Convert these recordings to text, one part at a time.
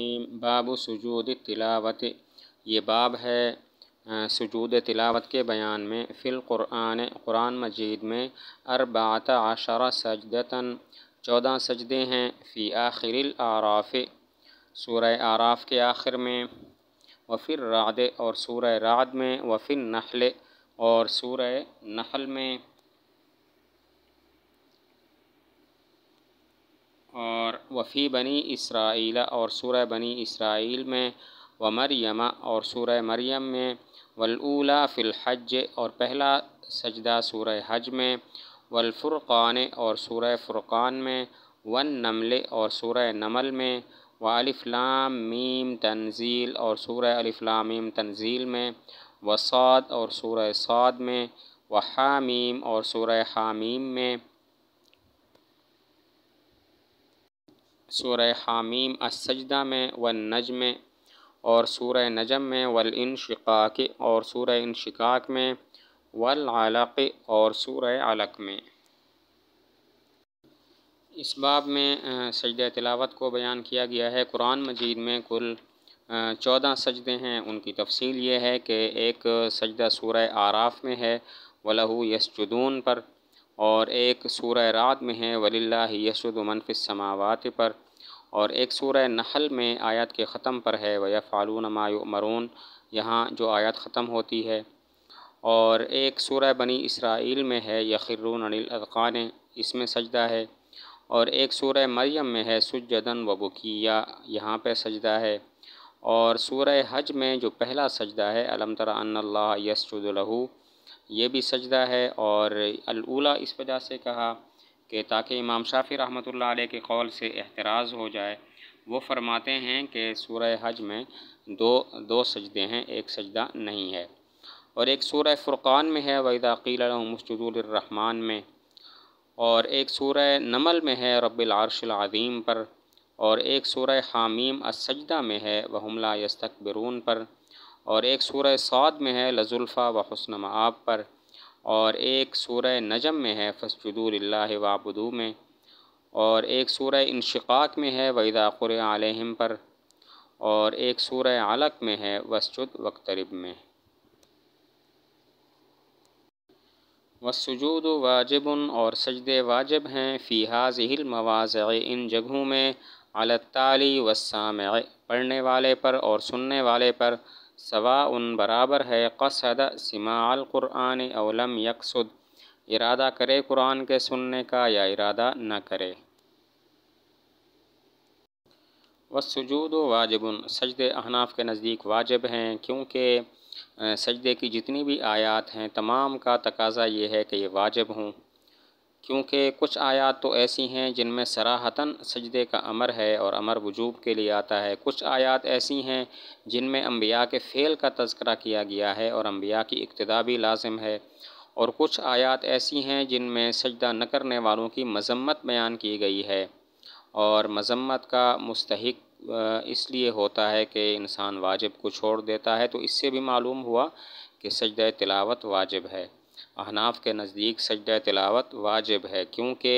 बाब सजूद तिलावत ये बाब है सजूद तिलावत के बयान में फ़िल क़ुरान कुरान मजीद में अरबात आशरा सजदतन चौदह सजदे हैं फ़ी आखिर आराफ़ सूर आराफ़ के आखिर में वफिर राद और सूर राद में वफिर नहल और सूर नहल में वफ़ी बनी इसराइल और सूर बनी इसराइल में व मरियम और सूर मरियम में वलूला फ़िलहज और पहला सजदा सूर हज में वलफुर्कान और सूर फ़ुर्कान में वन नमल और सूर नमल में वालफ़लाम मीम तंजील और सूर अलफ़लाम तंजील में वसाद और सूर साद में व हामीम और सूर हामीम में सूर हामीम असजदा में व नजम और सूर नजम में वल और सूर इनशिकाक में वल और सूर अलक में इस बाब में सजद तिलावत को बयान किया गया है कुरान मजीद में कुल चौदह सजदे हैं उनकी तफसील ये है कि एक सजदा सूर आराफ में है वलहू यसजुदून पर और एक सूरह रात में है वलिल्ला समावत पर और एक सूरह नहल में आयत के ख़त्म पर है वया नमायु मरून यहाँ जो आयत ख़त्म होती है और एक सूरह बनी इसराइल में है यखिरून अनिल अदकान इसमें सजदा है और एक सूरह मरियम में है सुजदन व बुकिया यहाँ पर सजदा है और सूरह हज में जो पहला सजदा है अलम तरा यसुदलहू ये भी सजदा है और अलूला इस वजह से कहा कि ताकि इमाम शाफी रहमत ला के कौल से एतराज़ हो जाए वो फरमाते हैं कि सूर हज में दो दो सजदे हैं एक सजदा नहीं है और एक सूर फ़ुरक़ान में है वैदाकील मसजूदुलरहमान में और एक सूरह नमल में है रबारशलज़ीम पर और एक सूरह हामीम असजदा में है वहमला यस्तकबरून पर और एक सूरह सौद में है लजुल्फ़ा व हसन आप पर और एक सूरह नजम में है फसजूल्ला वबदू में और एक सूरह इनशाक़ में है वहीदाक़ुर आलम पर और एक सूरह आलक में है वसजुद वक्तरब में वसजूद वाजिब और सजद वाजिब हैं फ़ी हाजिल मवाज़ इन जगहों में अलताली वसाम पढ़ने वाले पर और सुनने वाले पर सवा उन बराबर है कसद अलकुरआन अवलम यकसद इरादा करे कुरान के सुनने का या इरादा न करे वसजूद वाजिबन सजद अहनाफ के नज़दीक वाजिब हैं क्योंकि सजदे की जितनी भी आयात हैं तमाम का तकाजा ये है कि ये वाजिब हों क्योंकि कुछ आयात तो ऐसी हैं जिनमें सराहतन सजदे का अमर है और अमर वजूब के लिए आता है कुछ आयात ऐसी हैं जिनमें अम्बिया के फ़ेल का तस्करा किया गया है और अम्बिया की इक्तदा भी लाजिम है और कुछ आयात ऐसी हैं जिनमें सजदा न करने वालों की मजम्मत बयान की गई है और मजम्मत का मस्तक इसलिए होता है कि इंसान वाजिब को छोड़ देता है तो इससे भी मालूम हुआ कि सजद तिलावत वाजिब है अहनाफ के नज़दीक सजद तिलावत वाजिब है क्योंकि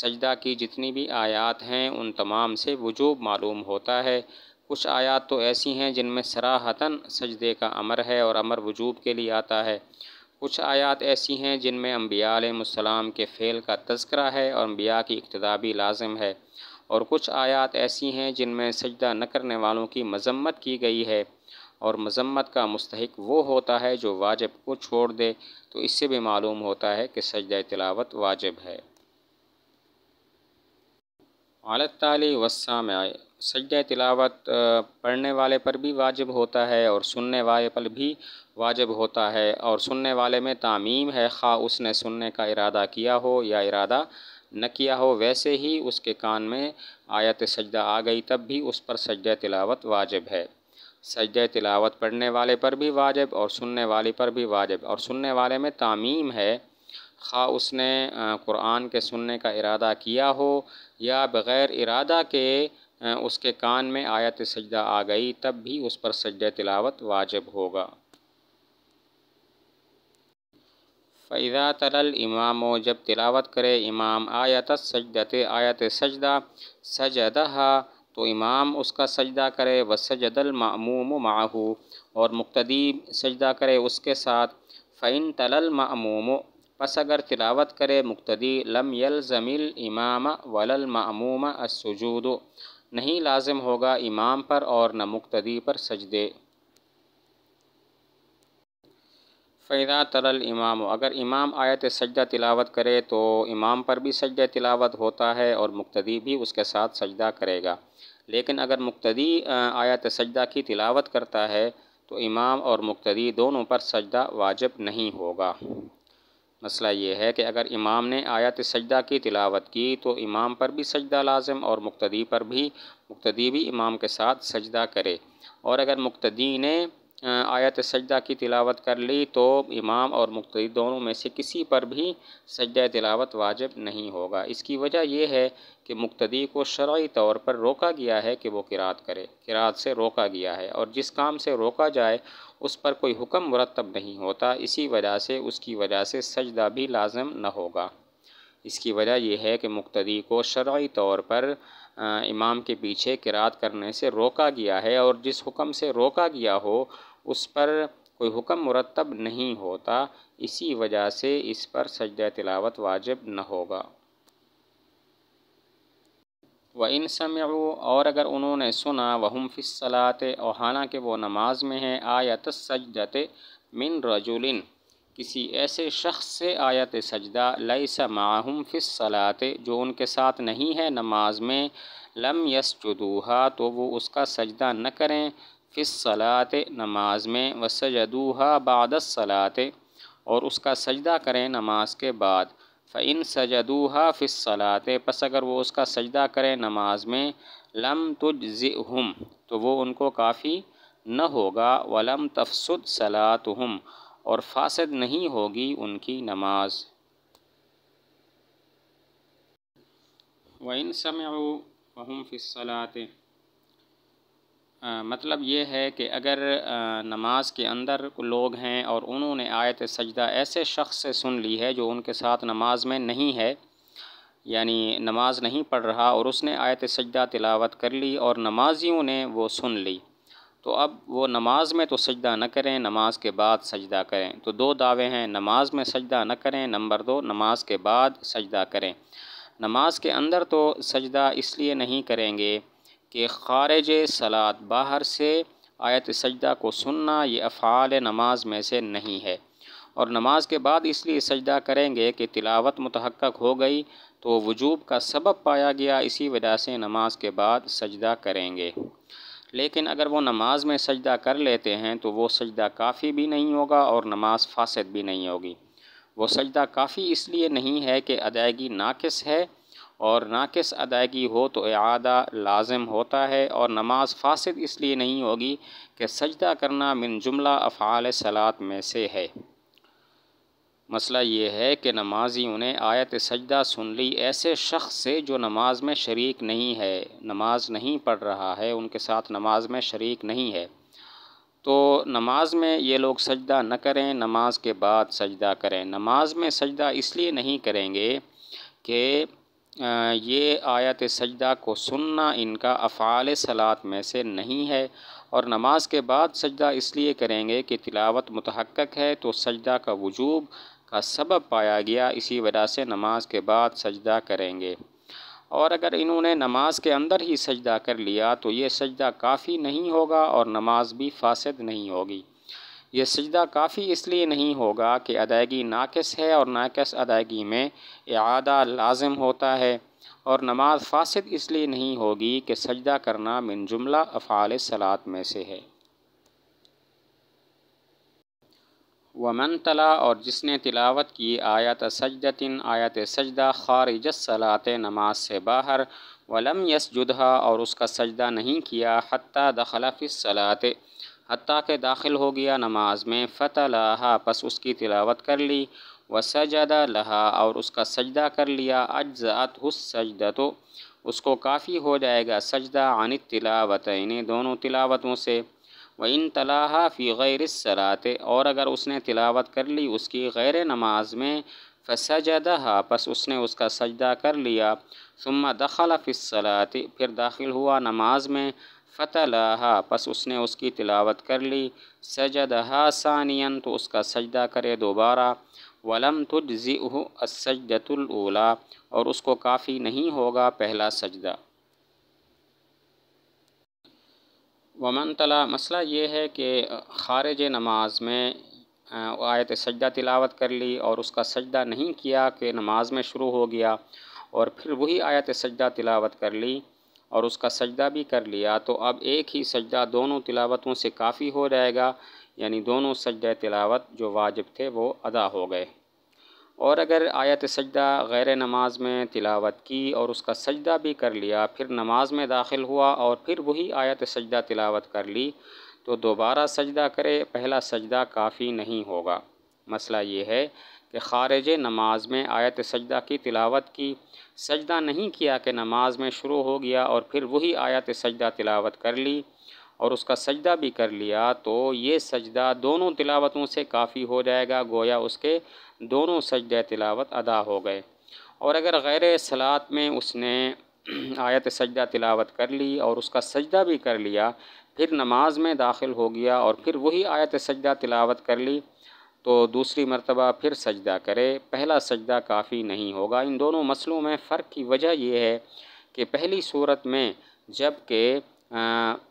सजदा की जितनी भी आयात हैं उन तमाम से वजूब मालूम होता है कुछ आयात तो ऐसी हैं जिनमें सराहतन सजदे का अमर है और अमर वजूब के लिए आता है कुछ आयात ऐसी हैं जिनमें अम्बियालम के फ़ेल का तस्करा है और अम्बिया की इकतदा भी लाजम है और कुछ आयात ऐसी हैं जिनमें सजदा न करने वालों की मजम्मत की गई है और मज़म्मत का मुस्तक वो होता है जो वाजब को छोड़ दे तो इससे भी मालूम होता है कि सजद तिलावत वाजब है आलताली वसा में सजद तिलावत पढ़ने वाले पर भी वाजिब होता है और सुनने वाले पर भी वाजिब होता है और सुनने वाले में तामीम है खा उसने सुनने का इरादा किया हो या इरादा न किया हो वैसे ही उसके कान में आयत सजदा आ गई तब भी उस पर सजद तिलावत वाजिब है सजद तिलावत पढ़ने वाले पर भी वाजिब और सुनने वाले पर भी वाजिब और सुनने वाले में तामीम है खा उसने कुरान के सुनने का इरादा किया हो या बग़ैर इरादा के उसके कान में आयत सजदा आ गई तब भी उस पर सजद तिलावत वाजिब होगा फ़ैज़ा तरल इमाम जब तिलावत करे इमाम आयत सजदत आयत सजदा सजदहा तो इमाम उसका सजदा करे व सजदल मामूम माहू और मुक्तदी सजदा करे उसके साथ फ़ैन तलल मामूम पस अगर तिलावत करे मुक्तदी लम यल ज़मील इमाम वलल मामूम असजूद नहीं लाजम होगा इमाम पर और न मुक्तदी पर सजदे फ़ैदा तरल इमाम अगर इमाम आयत सजदा तिलावत करे तो इमाम पर भी सजदा तिलावत होता है और मुक्तदी भी उसके साथ सजदा करेगा लेकिन अगर मुक्तदी आयत सजदा की तिलावत करता है तो इमाम और मुक्तदी दोनों पर सजदा वाजिब नहीं होगा मसला ये है कि अगर इमाम ने आयत सजदा की तिलावत की तो इमाम पर भी सजदा लाजम और मुक्तदी पर भी मुक्तदी भी इमाम के साथ सजदा करे और अगर मुक्तदी ने आयत सजदा की तिलावत कर ली तो इमाम और मुख्तदी दोनों में से किसी पर भी सजद तिलावत वाजिब नहीं होगा इसकी वजह यह है कि मुख्तदी को शर्य तौर पर रोका गया है कि वो किरात करे किरात से रोका गया है और जिस काम से रोका जाए उस पर कोई हुक्म मुरतब नहीं होता इसी वजह से उसकी वजह से सजदा भी लाजम न होगा इसकी वजह यह है कि मुख्तदी को शर्य तौर पर इमाम के पीछे किरात करने से रोका गया है और जिस हुक्म से रोका गया हो उस पर कोई हुक्म मुरतब नहीं होता इसी वजह से इस पर सजद तिलावत वाजिब न होगा व इन समयु और अगर उन्होंने सुना वहम फ़िसलात और के वो नमाज में है आयत सजदत मिन रजुलिन किसी ऐसे शख्स से आयत सजदा लई माहम फ़िसलात जो उनके साथ नहीं है नमाज में लम यसजुदूहा तो वो उसका सजदा न करें फ़िसलात नमाज में वसजदूहा बादसलात और उसका सजदा करें नमाज के बाद फ़ैन सजदूहा फ़िसलात पस अगर वो उसका सजदा करें नमाज में लम तुजम तो वो उनको काफ़ी न होगा वलम तफसद सलात हम और फासद नहीं होगी उनकी नमाज वन समय वहम सलात आ, मतलब ये है कि अगर आ, नमाज के अंदर लोग हैं और उन्होंने आयत सजदा ऐसे शख्स से सुन ली है जो उनके साथ नमाज में नहीं है यानी नमाज नहीं पढ़ रहा और उसने आयत सजदा तिलावत कर ली और नमाजियों ने वो सुन ली तो अब वो नमाज में तो सजदा न करें नमाज के बाद सजदा करें तो दो दावे हैं नमाज में सजदा न करें नंबर दो नमाज के बाद सजदा करें नमाज के अंदर तो सजदा इसलिए नहीं करेंगे कि खारज सलात बाहर से आयत सजदा को सुनना ये अफ़ाल नमाज में से नहीं है और नमाज के बाद इसलिए सजदा करेंगे कि तिलावत मतहक हो गई तो वजूब का सबब पाया गया इसी वजह से नमाज के बाद सजदा करेंगे लेकिन अगर वो नमाज में सजदा कर लेते हैं तो वो सजदा काफ़ी भी नहीं होगा और नमाज फासद भी नहीं होगी वो सजदा काफ़ी इसलिए नहीं है कि अदायगी नाकस है और नाकस अदायगी हो तो अदा लाजम होता है और नमाज फासद इसलिए नहीं होगी कि सजदा करना मिन जुमला अफ़ाल सलात में से है मसला ये है कि नमाजी उन्हें आयत सजदा सुन ली ऐसे शख्स से जो नमाज में शरीक नहीं है नमाज नहीं पढ़ रहा है उनके साथ नमाज में शरीक नहीं है तो नमाज में ये लोग सजदा न करें नमाज के बाद सजदा करें नमाज में सजदा इसलिए नहीं करेंगे कि ये आयत सजदा को सुनना इनका अफ़ाल सलात में से नहीं है और नमाज के बाद सजदा इसलिए करेंगे कि तिलावत मतहक़ है तो सजदा का वजूब का सबब पाया गया इसी वजह से नमाज के बाद सजदा करेंगे और अगर इन्होंने नमाज के अंदर ही सजदा कर लिया तो ये सजदा काफ़ी नहीं होगा और नमाज भी फासद नहीं होगी यह सजदा काफ़ी इसलिए नहीं होगा कि अदायगी नाकस है और नाकस अदायगी में इदा लाजम होता है और नमाज फासद इसलिए नहीं होगी कि सजदा करना मिन जुमला अफ़ाल सलात में से है वमन तला और जिसने तिलावत की आयत सजदिन आयत सजदा खारिज सलात नमाज से बाहर वलम जुदा और उसका सजदा नहीं किया हती दखलाफ़ सलात हती के दाखिल हो गया नमाज में फ़तः लहा बस उसकी तिलावत कर ली व सजदा लहा और उसका सजदा कर लिया अज्जात सजदा तो उसको काफ़ी हो जाएगा सजदा आन तिलावत इन्हें दोनों तिलावतों से व इन तलाहा फ़ी गैर सरात और अगर उसने तिलावत कर ली उसकी गैर नमाज में हा बस उसने उसका सजदा कर लिया सुम्मा दखल फिस सलात फिर दाखिल हुआ नमाज में फ़तलाहा बस उसने उसकी तिलावत कर ली सजद हासानियन तो उसका सजदा करे दोबारा वलम तुझ असजदतुलूला और उसको काफ़ी नहीं होगा पहला सजदा वमन तला मसला ये है कि खारज नमाज में आयत सजदा तिलावत कर ली और उसका सजदा नहीं किया कि नमाज में शुरू हो गया और फिर वही आयत सजदा तिलावत कर ली और उसका सजदा भी कर लिया तो अब एक ही सजदा दोनों तिलावतों से काफ़ी हो जाएगा यानी दोनों सजद तिलावत जो वाजिब थे वो अदा हो गए और अगर आयत सजदा गैर नमाज में तिलावत की और उसका सजदा भी कर लिया फिर नमाज में दाखिल हुआ और फिर वही आयत सजदा तिलावत कर ली तो दोबारा सजदा करे पहला सजदा काफ़ी नहीं होगा मसला ये है कि खारज नमाज में आयत सजदा की तिलावत की सजदा नहीं किया कि नमाज में शुरू हो गया और फिर वही आयत सजदा तिलावत कर ली और उसका सजदा भी कर लिया तो ये सजदा दोनों तिलावतों से काफ़ी हो जाएगा गोया उसके दोनों सजद तिलावत अदा हो गए और अगर गैर सलात में उसने आयत सजदा तिलावत कर ली और उसका सजदा भी कर लिया फिर नमाज में दाखिल हो गया और फिर वही आयत सजदा तिलावत कर ली तो दूसरी मरतबा फिर सजदा करे पहला सजदा काफ़ी नहीं होगा इन दोनों मसलों में फ़र्क की वजह यह है कि पहली सूरत में जबकि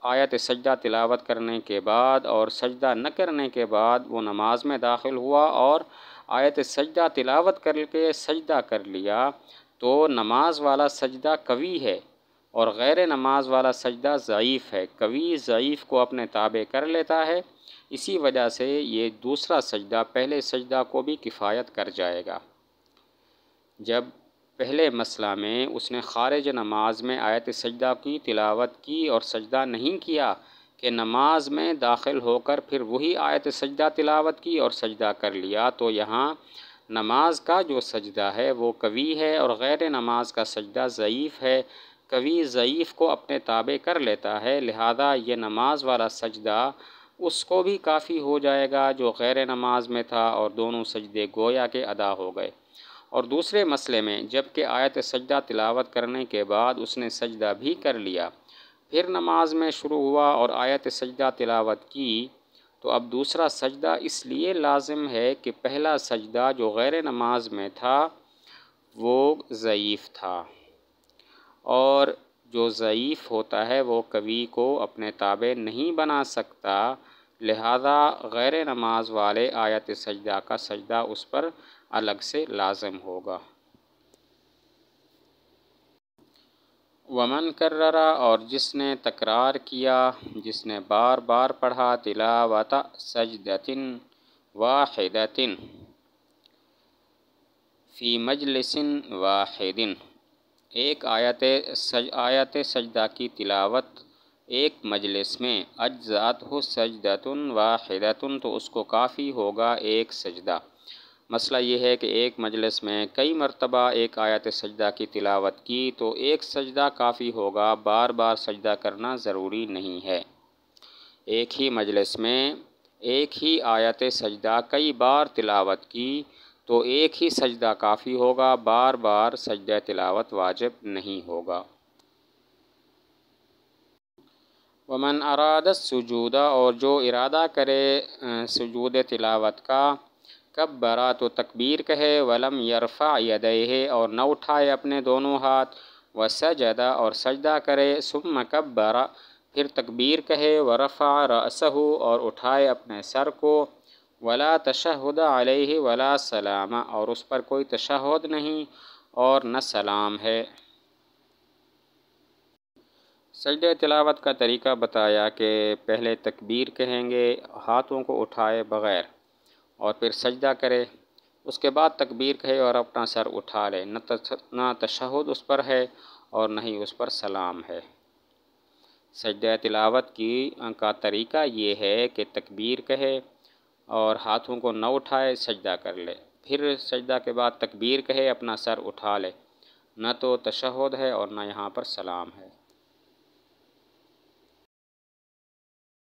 आयत सजदा तिलावत करने के बाद और सजदा न करने के बाद वो नमाज में दाखिल हुआ और आयत सजदा तिलावत करके सजदा कर लिया तो नमाज वाला सजदा कवी है और गैर नमाज वाला सजदा ज़यीफ़ है कवी ज़यीफ़ को अपने ताबे कर लेता है इसी वजह से ये दूसरा सजदा पहले सजदा को भी किफ़ायत कर जाएगा जब पहले मसला में उसने खारिज नमाज में आयत सजदा की तिलावत की और सजदा नहीं किया कि नमाज में दाखिल होकर फिर वही आयत सजदा तिलावत की और सजदा कर लिया तो यहाँ नमाज का जो सजदा है वो कवी है और गैर नमाज का सजदा ज़यीफ़ है कवि ज़यीफ़ को अपने ताबे कर लेता है लिहाजा ये नमाज वाला सजदा उसको भी काफ़ी हो जाएगा जो गैर नमाज में था और दोनों सजदे गोया के अदा हो गए और दूसरे मसले में जबकि आयत सजदा तिलावत करने के बाद उसने सजदा भी कर लिया फिर नमाज में शुरू हुआ और आयत सजदा तिलावत की तो अब दूसरा सजदा इसलिए लाजिम है कि पहला सजदा जो गैर नमाज में था वो ज़यीफ़ था और जो ज़यीफ़ होता है वो कवि को अपने ताबे नहीं बना सकता लिहाजा गैर नमाज वाले आयत सजदा का सजदा उस पर अलग से लाजम होगा वमन कर्रा और जिसने तकरार किया जिसने बार बार पढ़ा तिलावत सजदतिन वाहिदतिन फ़ी मजलिसिन वाहिदिन एक आयत सज आयत सजदा की तिलावत एक मजलिस में अज्जात हो सजदतन वाहिदतन तो उसको काफ़ी होगा एक सजदा मसला यह है कि एक मजलिस में कई मरतबा एक आयत सजदा की तिलावत की तो एक सजदा काफ़ी होगा बार बार सजदा करना ज़रूरी नहीं है एक ही मजलिस में एक ही आयत सजदा कई बार तिलावत की तो एक ही सजदा काफ़ी होगा बार बार सजद तिलावत वाजिब नहीं होगा वमन अरादत सजूदा और जो इरादा करे सजूद तिलावत का कब बरा तो तकबीर कहे वलम यरफ़ा यदे और न उठाए अपने दोनों हाथ व सजदा और सजदा करे सुम कब बरा फिर तकबीर कहे व रफ़ा रसहू और उठाए अपने सर को वला तशहद अलैहि वला सलाम और उस पर कोई तशहद नहीं और न सलाम है सजद तिलावत का तरीका बताया कि पहले तकबीर कहेंगे हाथों को उठाए बग़ैर और फिर सजदा करे उसके बाद तकबीर कहे और अपना सर उठा ले न ना तशहद उस पर है और न ही उस पर सलाम है सजद तिलावत की का तरीका ये है कि तकबीर कहे और हाथों को न उठाए सजदा कर ले फिर सजदा के बाद तकबीर कहे अपना सर उठा ले न तो तशहद है और न यहाँ पर सलाम है